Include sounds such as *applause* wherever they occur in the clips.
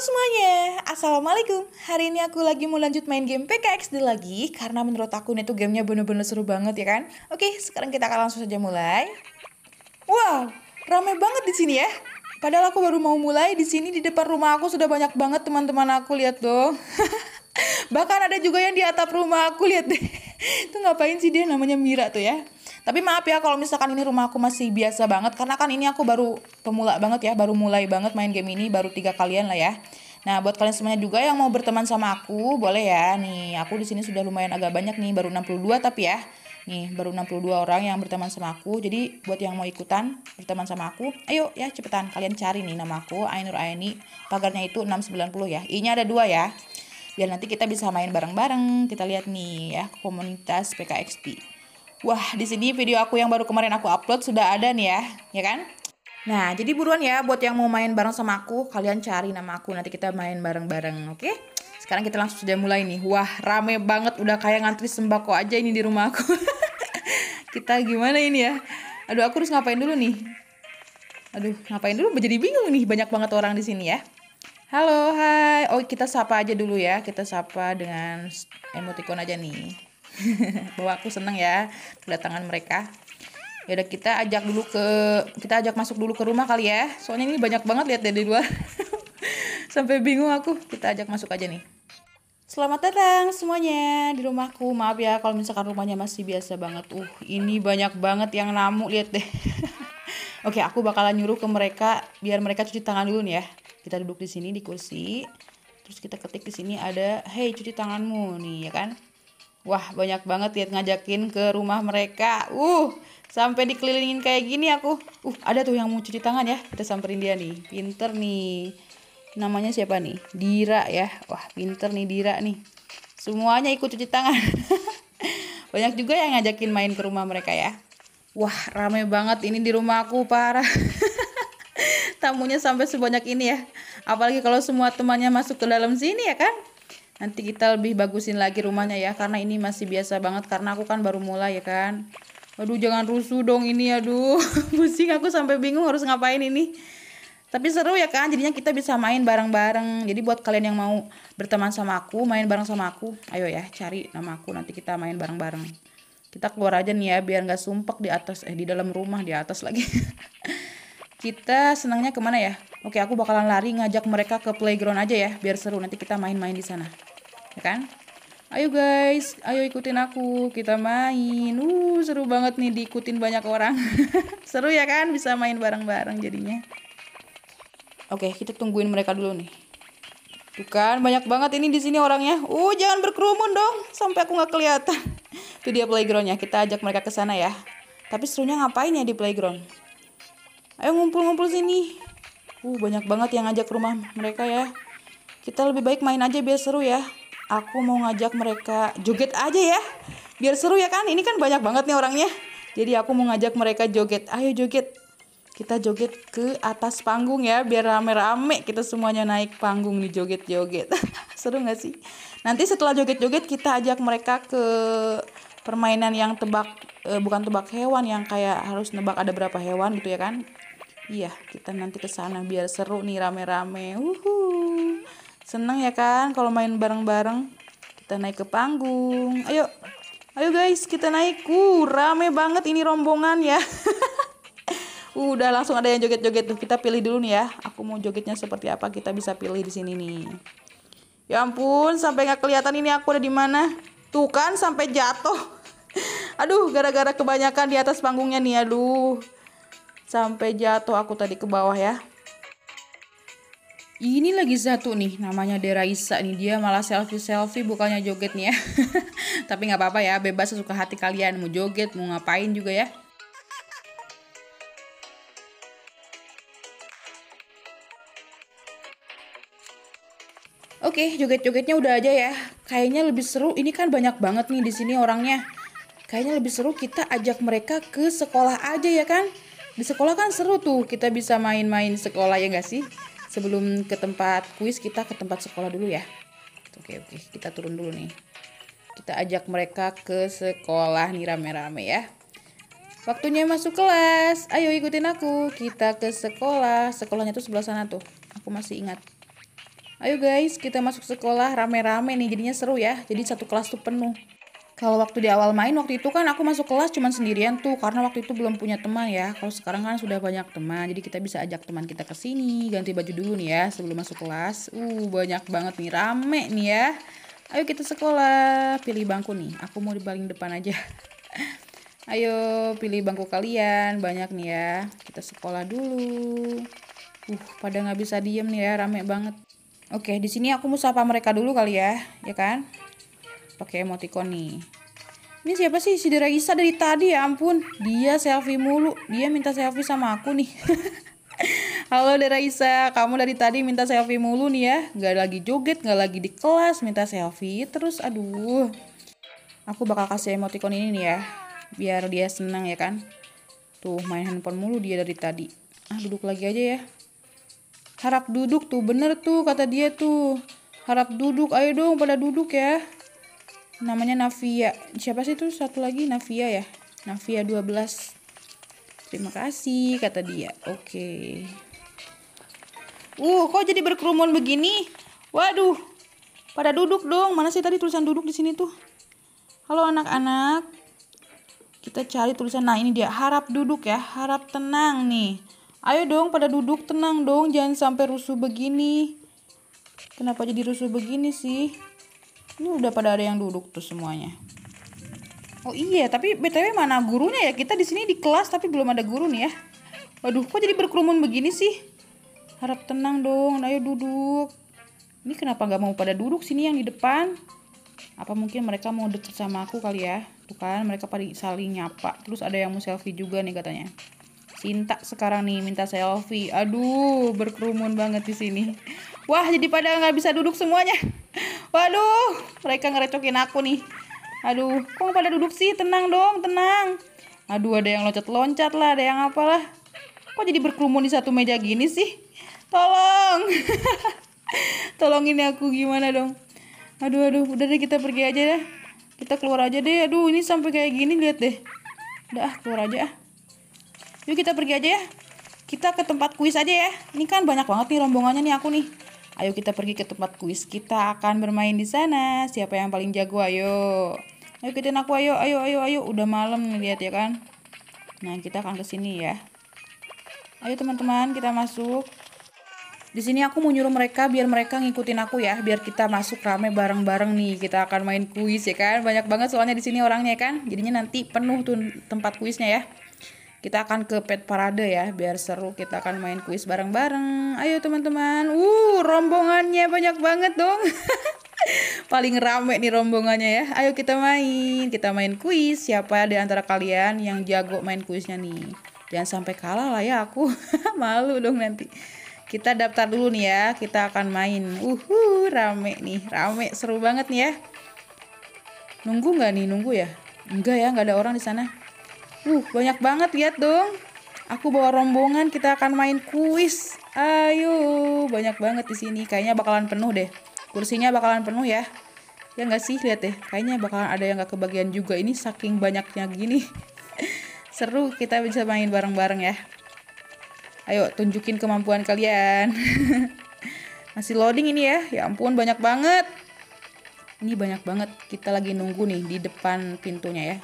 semuanya, Assalamualaikum Hari ini aku lagi mau lanjut main game PKXD lagi Karena menurut aku ini tuh gamenya bener-bener seru banget ya kan Oke, sekarang kita akan langsung saja mulai Wow, rame banget di sini ya Padahal aku baru mau mulai di sini di depan rumah aku sudah banyak banget teman-teman aku lihat dong *laughs* Bahkan ada juga yang di atap rumah aku lihat deh Itu *laughs* ngapain sih dia namanya Mira tuh ya tapi maaf ya kalau misalkan ini rumah aku masih biasa banget karena kan ini aku baru pemula banget ya, baru mulai banget main game ini baru tiga kalian lah ya. Nah, buat kalian semuanya juga yang mau berteman sama aku, boleh ya. Nih, aku di sini sudah lumayan agak banyak nih, baru 62 tapi ya. Nih, baru 62 orang yang berteman sama aku. Jadi, buat yang mau ikutan berteman sama aku, ayo ya cepetan kalian cari nih nama aku, Ainur Aini. Pagarnya itu 690 ya. I-nya ada dua ya. Biar nanti kita bisa main bareng-bareng. Kita lihat nih ya komunitas PKXP. Wah, di sini video aku yang baru kemarin aku upload sudah ada nih ya, ya kan? Nah, jadi buruan ya buat yang mau main bareng sama aku, kalian cari nama aku nanti kita main bareng-bareng, oke? Okay? Sekarang kita langsung saja mulai nih. Wah, rame banget udah kayak ngantri sembako aja ini di rumah aku. *laughs* kita gimana ini ya? Aduh, aku harus ngapain dulu nih? Aduh, ngapain dulu? Jadi bingung nih, banyak banget orang di sini ya. Halo, hai. Oh, kita sapa aja dulu ya. Kita sapa dengan emoticon aja nih. *laughs* bahwa aku seneng ya kedatangan mereka ya kita ajak dulu ke kita ajak masuk dulu ke rumah kali ya soalnya ini banyak banget lihat dari luar *laughs* sampai bingung aku kita ajak masuk aja nih Selamat datang semuanya di rumahku. Maaf ya kalau misalkan rumahnya masih biasa banget. Uh, ini banyak banget yang namu lihat deh. *laughs* Oke, aku bakalan nyuruh ke mereka biar mereka cuci tangan dulu nih ya. Kita duduk di sini di kursi. Terus kita ketik di sini ada, "Hey, cuci tanganmu." Nih, ya kan? Wah, banyak banget ya ngajakin ke rumah mereka. Uh, sampai dikelilingin kayak gini aku. Uh, ada tuh yang mau cuci tangan ya. Kita samperin dia nih. Pinter nih. Namanya siapa nih? Dira ya. Wah, pinter nih Dira nih. Semuanya ikut cuci tangan. *laughs* banyak juga yang ngajakin main ke rumah mereka ya. Wah, rame banget ini di rumah aku parah. *laughs* Tamunya sampai sebanyak ini ya. Apalagi kalau semua temannya masuk ke dalam sini ya kan? nanti kita lebih bagusin lagi rumahnya ya karena ini masih biasa banget karena aku kan baru mulai ya kan aduh jangan rusuh dong ini aduh *laughs* pusing aku sampai bingung harus ngapain ini tapi seru ya kan jadinya kita bisa main bareng-bareng jadi buat kalian yang mau berteman sama aku main bareng sama aku ayo ya cari nama aku nanti kita main bareng-bareng kita keluar aja nih ya biar nggak sumpek di atas eh di dalam rumah di atas lagi *laughs* kita senangnya kemana ya oke aku bakalan lari ngajak mereka ke playground aja ya biar seru nanti kita main-main di sana ya kan ayo guys ayo ikutin aku kita main uh seru banget nih diikutin banyak orang *laughs* seru ya kan bisa main bareng-bareng jadinya oke kita tungguin mereka dulu nih tuh kan banyak banget ini di sini orangnya uh jangan berkerumun dong sampai aku nggak kelihatan *laughs* itu dia playgroundnya kita ajak mereka ke sana ya tapi serunya ngapain ya di playground ayo ngumpul-ngumpul sini uh banyak banget yang ngajak ke rumah mereka ya kita lebih baik main aja biar seru ya aku mau ngajak mereka joget aja ya. Biar seru ya kan? Ini kan banyak banget nih orangnya. Jadi aku mau ngajak mereka joget. Ayo joget. Kita joget ke atas panggung ya biar rame-rame kita semuanya naik panggung nih joget-joget. *laughs* seru gak sih? Nanti setelah joget-joget kita ajak mereka ke permainan yang tebak e, bukan tebak hewan yang kayak harus nebak ada berapa hewan gitu ya kan. Iya, kita nanti ke sana biar seru nih rame-rame. Uhuh. Seneng ya kan kalau main bareng-bareng. Kita naik ke panggung. Ayo. Ayo guys, kita naik. Uh, rame banget ini rombongan ya. *laughs* Uh, udah langsung ada yang joget-joget tuh. Kita pilih dulu nih ya. Aku mau jogetnya seperti apa? Kita bisa pilih di sini nih. Ya ampun, sampai nggak kelihatan ini aku ada di mana. Tuh kan sampai jatuh. *laughs* Aduh, gara-gara kebanyakan di atas panggungnya nih, aduh. Sampai jatuh aku tadi ke bawah ya. Ini lagi satu nih, namanya Deraisa nih. Dia malah selfie-selfie bukannya joget nih ya. *laughs* Tapi nggak apa-apa ya, bebas sesuka hati kalian. Mau joget, mau ngapain juga ya. Oke, okay, joget-jogetnya udah aja ya. Kayaknya lebih seru. Ini kan banyak banget nih di sini orangnya. Kayaknya lebih seru kita ajak mereka ke sekolah aja ya kan? Di sekolah kan seru tuh. Kita bisa main-main sekolah ya nggak sih? sebelum ke tempat kuis kita ke tempat sekolah dulu ya gitu, oke oke kita turun dulu nih kita ajak mereka ke sekolah nih rame-rame ya waktunya masuk kelas ayo ikutin aku kita ke sekolah sekolahnya tuh sebelah sana tuh aku masih ingat ayo guys kita masuk sekolah rame-rame nih jadinya seru ya jadi satu kelas tuh penuh kalau waktu di awal main waktu itu kan aku masuk kelas cuman sendirian tuh karena waktu itu belum punya teman ya kalau sekarang kan sudah banyak teman jadi kita bisa ajak teman kita ke sini ganti baju dulu nih ya sebelum masuk kelas uh banyak banget nih rame nih ya ayo kita sekolah pilih bangku nih aku mau di paling depan aja *laughs* ayo pilih bangku kalian banyak nih ya kita sekolah dulu uh pada nggak bisa diem nih ya rame banget oke di sini aku mau sapa mereka dulu kali ya ya kan pakai emoticon nih ini siapa sih si Deraisa dari tadi ya ampun dia selfie mulu dia minta selfie sama aku nih *laughs* Halo Deraisa, kamu dari tadi minta selfie mulu nih ya Gak lagi joget, gak lagi di kelas, minta selfie Terus aduh Aku bakal kasih emoticon ini nih ya Biar dia senang ya kan Tuh main handphone mulu dia dari tadi Ah duduk lagi aja ya Harap duduk tuh, bener tuh kata dia tuh Harap duduk, ayo dong pada duduk ya namanya Navia siapa sih itu satu lagi Navia ya Navia 12 terima kasih kata dia oke okay. uh kok jadi berkerumun begini waduh pada duduk dong mana sih tadi tulisan duduk di sini tuh halo anak-anak kita cari tulisan nah ini dia harap duduk ya harap tenang nih ayo dong pada duduk tenang dong jangan sampai rusuh begini kenapa jadi rusuh begini sih ini udah pada ada yang duduk tuh semuanya. Oh iya, tapi BTW mana gurunya ya? Kita di sini di kelas tapi belum ada guru nih ya. Waduh, kok jadi berkerumun begini sih? Harap tenang dong, ayo duduk. Ini kenapa nggak mau pada duduk sini yang di depan? Apa mungkin mereka mau deket sama aku kali ya? Tuh kan, mereka pada saling nyapa. Terus ada yang mau selfie juga nih katanya. Cinta sekarang nih minta selfie. Aduh, berkerumun banget di sini. Wah, jadi pada nggak bisa duduk semuanya. Waduh, mereka ngerecokin aku nih. Aduh, kok pada duduk sih? Tenang dong, tenang. Aduh, ada yang loncat-loncat lah, ada yang apalah. Kok jadi berkerumun di satu meja gini sih? Tolong. *laughs* Tolongin aku gimana dong? Aduh, aduh, udah deh kita pergi aja deh. Kita keluar aja deh. Aduh, ini sampai kayak gini lihat deh. Udah, ah, keluar aja ah. Yuk kita pergi aja ya. Kita ke tempat kuis aja ya. Ini kan banyak banget nih rombongannya nih aku nih. Ayo kita pergi ke tempat kuis. Kita akan bermain di sana. Siapa yang paling jago? Ayo. Ayo kita aku. Ayo, ayo, ayo, ayo. Udah malam lihat ya kan. Nah, kita akan ke sini ya. Ayo teman-teman, kita masuk. Di sini aku mau nyuruh mereka biar mereka ngikutin aku ya, biar kita masuk rame bareng-bareng nih. Kita akan main kuis ya kan. Banyak banget soalnya di sini orangnya ya kan. Jadinya nanti penuh tuh tempat kuisnya ya. Kita akan ke pet parade ya, biar seru. Kita akan main kuis bareng-bareng. Ayo teman-teman. Uh, rombongannya banyak banget dong. *laughs* Paling rame nih rombongannya ya. Ayo kita main. Kita main kuis. Siapa di antara kalian yang jago main kuisnya nih? Jangan sampai kalah lah ya aku. *laughs* Malu dong nanti kita daftar dulu nih ya kita akan main uhu rame nih rame seru banget nih ya nunggu nggak nih nunggu ya enggak ya nggak ada orang di sana Uh, banyak banget lihat dong. Aku bawa rombongan, kita akan main kuis. Ayo, banyak banget di sini. Kayaknya bakalan penuh deh. Kursinya bakalan penuh ya. Ya nggak sih, lihat deh. Kayaknya bakalan ada yang nggak kebagian juga. Ini saking banyaknya gini. *laughs* Seru kita bisa main bareng-bareng ya. Ayo, tunjukin kemampuan kalian. *laughs* Masih loading ini ya. Ya ampun, banyak banget. Ini banyak banget. Kita lagi nunggu nih di depan pintunya ya.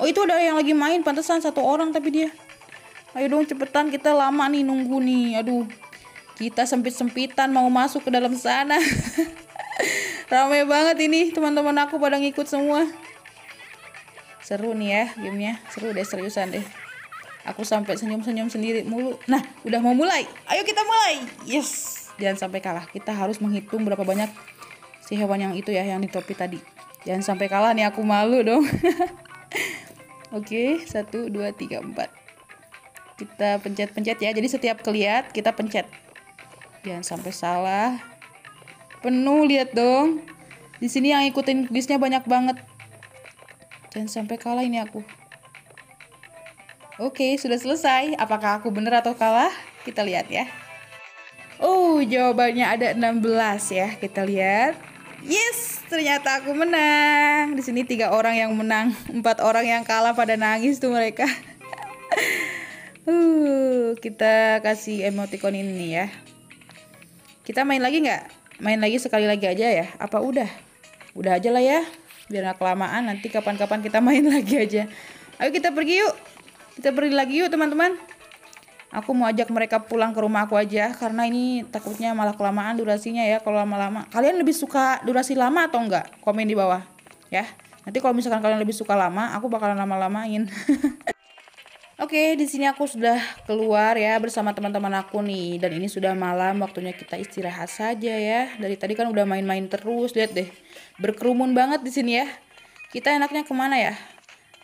Oh itu ada yang lagi main pantesan satu orang tapi dia. Ayo dong cepetan kita lama nih nunggu nih. Aduh. Kita sempit-sempitan mau masuk ke dalam sana. *laughs* ramai banget ini teman-teman aku pada ngikut semua. Seru nih ya gamenya. Seru deh seriusan deh. Aku sampai senyum-senyum sendiri mulu. Nah, udah mau mulai. Ayo kita mulai. Yes. Jangan sampai kalah. Kita harus menghitung berapa banyak si hewan yang itu ya yang di topi tadi. Jangan sampai kalah nih aku malu dong. *laughs* Oke, satu dua tiga empat Kita pencet-pencet ya. Jadi setiap keliat kita pencet. Jangan sampai salah. Penuh, lihat dong. Di sini yang ikutin kuisnya banyak banget. Jangan sampai kalah ini aku. Oke, sudah selesai. Apakah aku benar atau kalah? Kita lihat ya. Oh, jawabannya ada 16 ya. Kita lihat. Yes, ternyata aku menang. Di sini tiga orang yang menang, empat orang yang kalah pada nangis tuh mereka. *laughs* uh, kita kasih emoticon ini ya. Kita main lagi nggak? Main lagi sekali lagi aja ya? Apa udah? Udah aja lah ya. Biar nggak kelamaan. Nanti kapan-kapan kita main *laughs* lagi aja. Ayo kita pergi yuk. Kita pergi lagi yuk teman-teman aku mau ajak mereka pulang ke rumah aku aja karena ini takutnya malah kelamaan durasinya ya kalau lama-lama kalian lebih suka durasi lama atau enggak komen di bawah ya nanti kalau misalkan kalian lebih suka lama aku bakalan lama-lamain *laughs* Oke, okay, di sini aku sudah keluar ya bersama teman-teman aku nih dan ini sudah malam, waktunya kita istirahat saja ya. Dari tadi kan udah main-main terus, lihat deh. Berkerumun banget di sini ya. Kita enaknya kemana ya?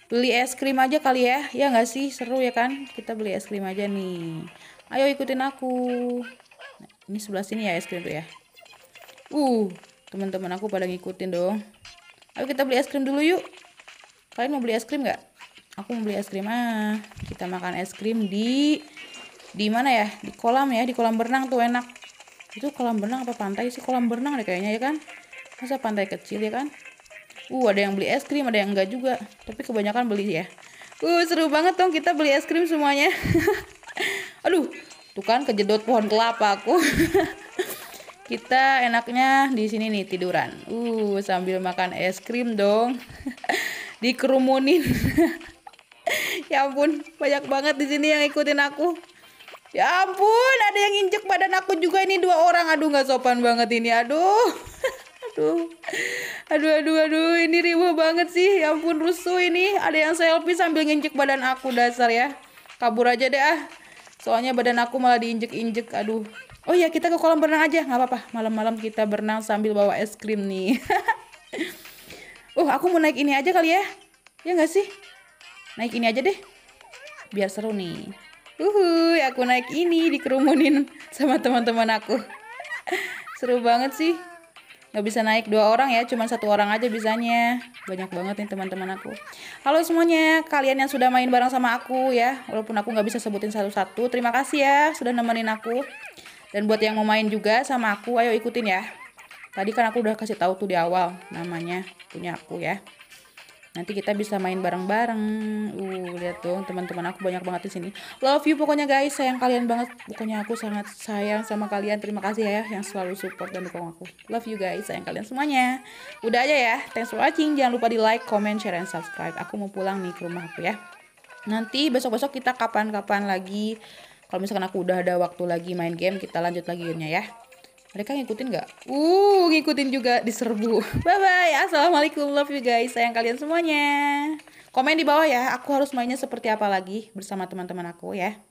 beli es krim aja kali ya ya nggak sih seru ya kan kita beli es krim aja nih ayo ikutin aku nah, ini sebelah sini ya es krim tuh ya uh teman-teman aku pada ngikutin dong ayo kita beli es krim dulu yuk kalian mau beli es krim nggak aku mau beli es krim ah kita makan es krim di di mana ya di kolam ya di kolam berenang tuh enak itu kolam berenang apa pantai sih kolam berenang deh kayaknya ya kan masa pantai kecil ya kan Uh, ada yang beli es krim, ada yang enggak juga. Tapi kebanyakan beli ya. Uh, seru banget dong kita beli es krim semuanya. *laughs* Aduh, tuh kan kejedot pohon kelapa aku. *laughs* kita enaknya di sini nih tiduran. Uh, sambil makan es krim dong. *laughs* Dikerumunin. ya ampun, banyak banget di sini yang ikutin aku. Ya ampun, ada yang injek badan aku juga ini dua orang. Aduh, nggak sopan banget ini. Aduh. Aduh. Aduh aduh aduh ini riuh banget sih. Ya ampun rusuh ini. Ada yang selfie sambil nginjek badan aku dasar ya. Kabur aja deh ah. Soalnya badan aku malah diinjek-injek. Aduh. Oh ya kita ke kolam berenang aja. nggak apa-apa. Malam-malam kita berenang sambil bawa es krim nih. *laughs* uh, aku mau naik ini aja kali ya. Ya nggak sih? Naik ini aja deh. Biar seru nih. uh aku naik ini dikerumunin sama teman-teman aku. *laughs* Seru banget sih nggak bisa naik dua orang ya cuman satu orang aja bisanya banyak banget nih teman-teman aku halo semuanya kalian yang sudah main bareng sama aku ya walaupun aku nggak bisa sebutin satu-satu terima kasih ya sudah nemenin aku dan buat yang mau main juga sama aku ayo ikutin ya tadi kan aku udah kasih tahu tuh di awal namanya punya aku ya nanti kita bisa main bareng-bareng uh lihat dong teman-teman aku banyak banget di sini love you pokoknya guys sayang kalian banget pokoknya aku sangat sayang sama kalian terima kasih ya yang selalu support dan dukung aku love you guys sayang kalian semuanya udah aja ya thanks for watching jangan lupa di like comment share and subscribe aku mau pulang nih ke rumah aku ya nanti besok-besok kita kapan-kapan lagi kalau misalkan aku udah ada waktu lagi main game kita lanjut lagi gamenya ya mereka ngikutin gak? Uh, ngikutin juga diserbu. *laughs* Bye bye. Assalamualaikum. Love you guys. Sayang kalian semuanya. Komen di bawah ya. Aku harus mainnya seperti apa lagi bersama teman-teman aku ya.